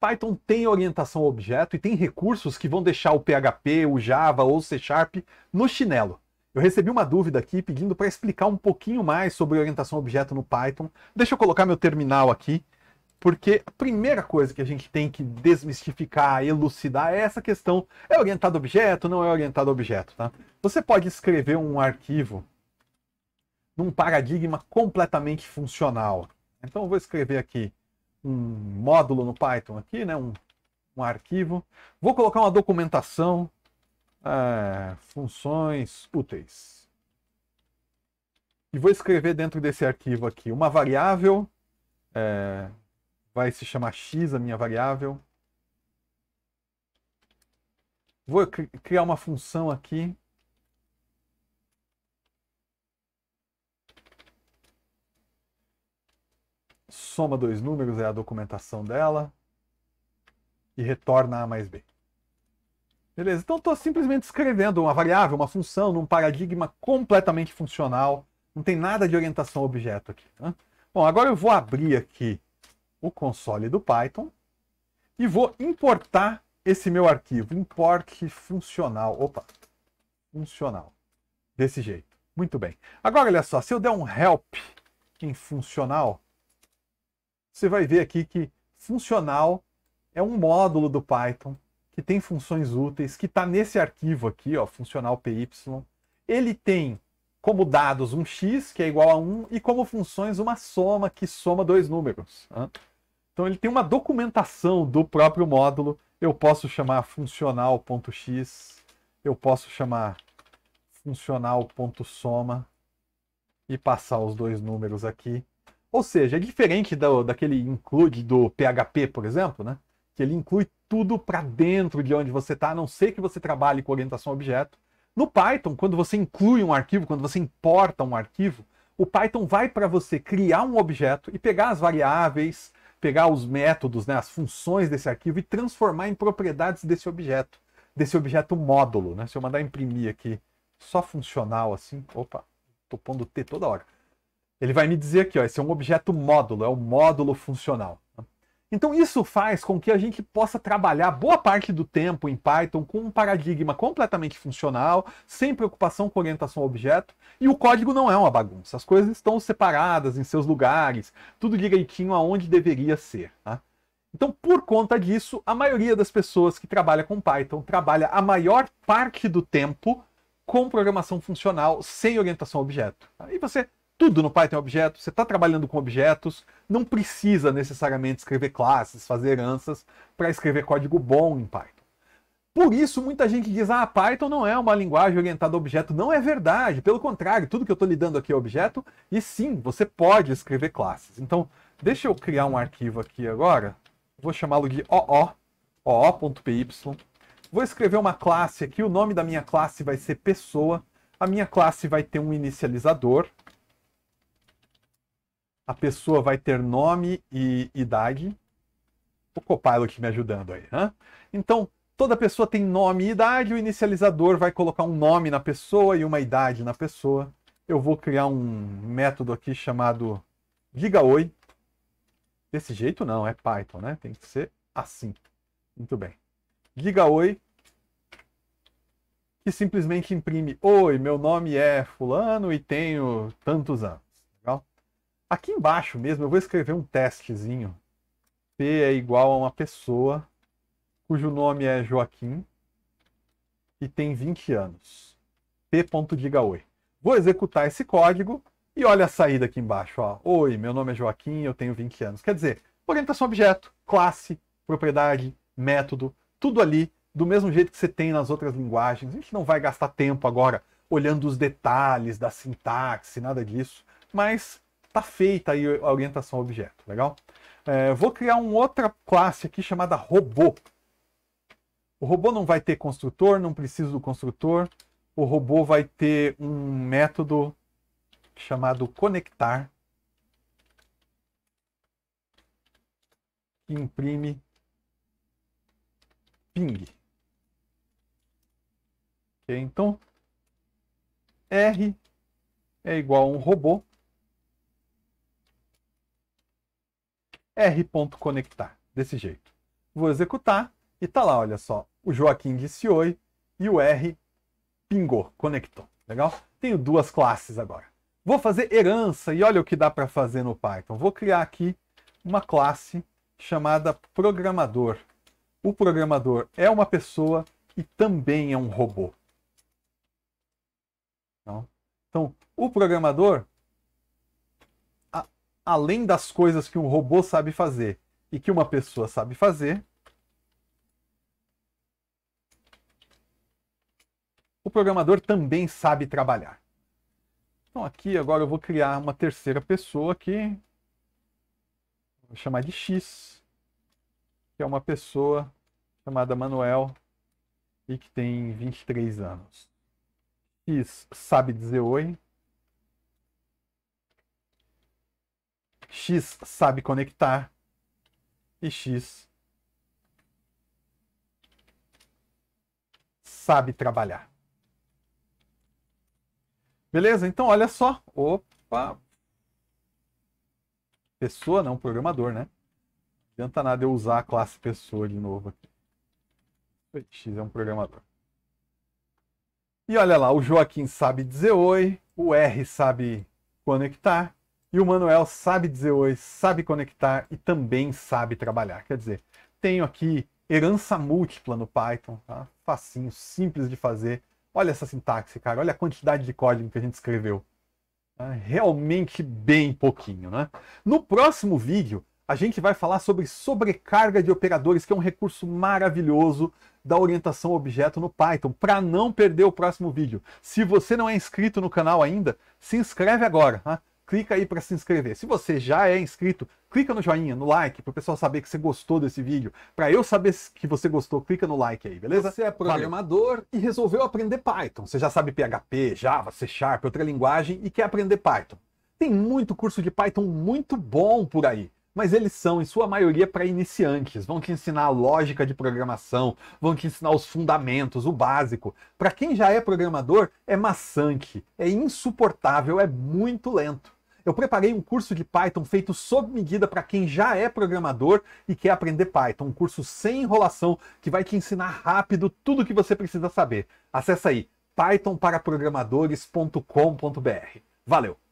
Python tem orientação a objeto e tem recursos que vão deixar o PHP, o Java ou o C Sharp no chinelo. Eu recebi uma dúvida aqui pedindo para explicar um pouquinho mais sobre orientação a objeto no Python. Deixa eu colocar meu terminal aqui, porque a primeira coisa que a gente tem que desmistificar, elucidar é essa questão: é orientado a objeto, não é orientado a objeto, tá? Você pode escrever um arquivo num paradigma completamente funcional. Então eu vou escrever aqui um módulo no Python aqui, né? um, um arquivo. Vou colocar uma documentação, é, funções úteis. E vou escrever dentro desse arquivo aqui uma variável, é, vai se chamar x a minha variável. Vou criar uma função aqui soma dois números, é a documentação dela, e retorna A mais B. Beleza, então estou simplesmente escrevendo uma variável, uma função, num paradigma completamente funcional, não tem nada de orientação objeto aqui. Né? Bom, agora eu vou abrir aqui o console do Python e vou importar esse meu arquivo, import funcional, opa, funcional, desse jeito. Muito bem. Agora, olha só, se eu der um help em funcional, você vai ver aqui que funcional é um módulo do Python que tem funções úteis, que está nesse arquivo aqui, ó, funcional py. Ele tem como dados um x, que é igual a 1, e como funções uma soma, que soma dois números. Né? Então ele tem uma documentação do próprio módulo. Eu posso chamar funcional.x, eu posso chamar funcional.soma e passar os dois números aqui. Ou seja, é diferente do, daquele include do PHP, por exemplo, né? que ele inclui tudo para dentro de onde você está, a não ser que você trabalhe com orientação a objeto. No Python, quando você inclui um arquivo, quando você importa um arquivo, o Python vai para você criar um objeto e pegar as variáveis, pegar os métodos, né, as funções desse arquivo e transformar em propriedades desse objeto, desse objeto módulo. Né? Se eu mandar imprimir aqui, só funcional assim, opa, estou pondo T toda hora ele vai me dizer aqui, ó, esse é um objeto módulo, é o um módulo funcional. Então isso faz com que a gente possa trabalhar boa parte do tempo em Python com um paradigma completamente funcional, sem preocupação com orientação a objeto, e o código não é uma bagunça. As coisas estão separadas em seus lugares, tudo direitinho aonde deveria ser. Tá? Então, por conta disso, a maioria das pessoas que trabalha com Python trabalha a maior parte do tempo com programação funcional sem orientação a objeto. Tá? E você tudo no Python é objeto, você está trabalhando com objetos, não precisa necessariamente escrever classes, fazer heranças para escrever código bom em Python. Por isso, muita gente diz: ah, Python não é uma linguagem orientada a objeto. Não é verdade. Pelo contrário, tudo que eu estou lidando aqui é objeto. E sim, você pode escrever classes. Então, deixa eu criar um arquivo aqui agora. Vou chamá-lo de OO, OO.py. Vou escrever uma classe aqui. O nome da minha classe vai ser pessoa. A minha classe vai ter um inicializador a pessoa vai ter nome e idade. O Copilot me ajudando aí. Né? Então, toda pessoa tem nome e idade, o inicializador vai colocar um nome na pessoa e uma idade na pessoa. Eu vou criar um método aqui chamado diga oi. Desse jeito não, é Python, né? Tem que ser assim. Muito bem. Diga oi, que simplesmente imprime: Oi, meu nome é Fulano e tenho tantos anos. Aqui embaixo mesmo, eu vou escrever um testezinho. P é igual a uma pessoa cujo nome é Joaquim e tem 20 anos. P.diga oi. Vou executar esse código e olha a saída aqui embaixo. Ó. Oi, meu nome é Joaquim, eu tenho 20 anos. Quer dizer, orientação objeto, classe, propriedade, método, tudo ali do mesmo jeito que você tem nas outras linguagens. A gente não vai gastar tempo agora olhando os detalhes da sintaxe, nada disso, mas Tá feita aí a orientação ao objeto, legal? É, vou criar uma outra classe aqui chamada robô. O robô não vai ter construtor, não preciso do construtor. O robô vai ter um método chamado conectar. Que imprime ping. Okay, então, R é igual a um robô r.conectar, desse jeito. Vou executar e tá lá, olha só, o Joaquim disse oi e o R pingou, conectou, legal? Tenho duas classes agora. Vou fazer herança e olha o que dá para fazer no Python. Vou criar aqui uma classe chamada programador. O programador é uma pessoa e também é um robô. Então, o programador além das coisas que um robô sabe fazer e que uma pessoa sabe fazer, o programador também sabe trabalhar. Então aqui agora eu vou criar uma terceira pessoa aqui, vou chamar de X, que é uma pessoa chamada Manuel e que tem 23 anos. X sabe dizer oi, X sabe conectar e X sabe trabalhar. Beleza? Então olha só. Opa! Pessoa não, programador, né? Não adianta nada eu usar a classe pessoa de novo aqui. X é um programador. E olha lá, o Joaquim sabe dizer oi, o R sabe conectar, e o Manuel sabe dizer oi, sabe conectar e também sabe trabalhar. Quer dizer, tenho aqui herança múltipla no Python, tá? facinho, simples de fazer. Olha essa sintaxe, cara, olha a quantidade de código que a gente escreveu. Ah, realmente bem pouquinho, né? No próximo vídeo, a gente vai falar sobre sobrecarga de operadores, que é um recurso maravilhoso da orientação objeto no Python. Para não perder o próximo vídeo, se você não é inscrito no canal ainda, se inscreve agora. Tá? clica aí para se inscrever. Se você já é inscrito, clica no joinha, no like, para o pessoal saber que você gostou desse vídeo. Para eu saber que você gostou, clica no like aí, beleza? Você é programador Valeu. e resolveu aprender Python. Você já sabe PHP, Java, C Sharp, outra linguagem e quer aprender Python. Tem muito curso de Python muito bom por aí mas eles são, em sua maioria, para iniciantes. Vão te ensinar a lógica de programação, vão te ensinar os fundamentos, o básico. Para quem já é programador, é maçante, é insuportável, é muito lento eu preparei um curso de Python feito sob medida para quem já é programador e quer aprender Python. Um curso sem enrolação que vai te ensinar rápido tudo o que você precisa saber. Acesse aí pythonparaprogramadores.com.br. Valeu!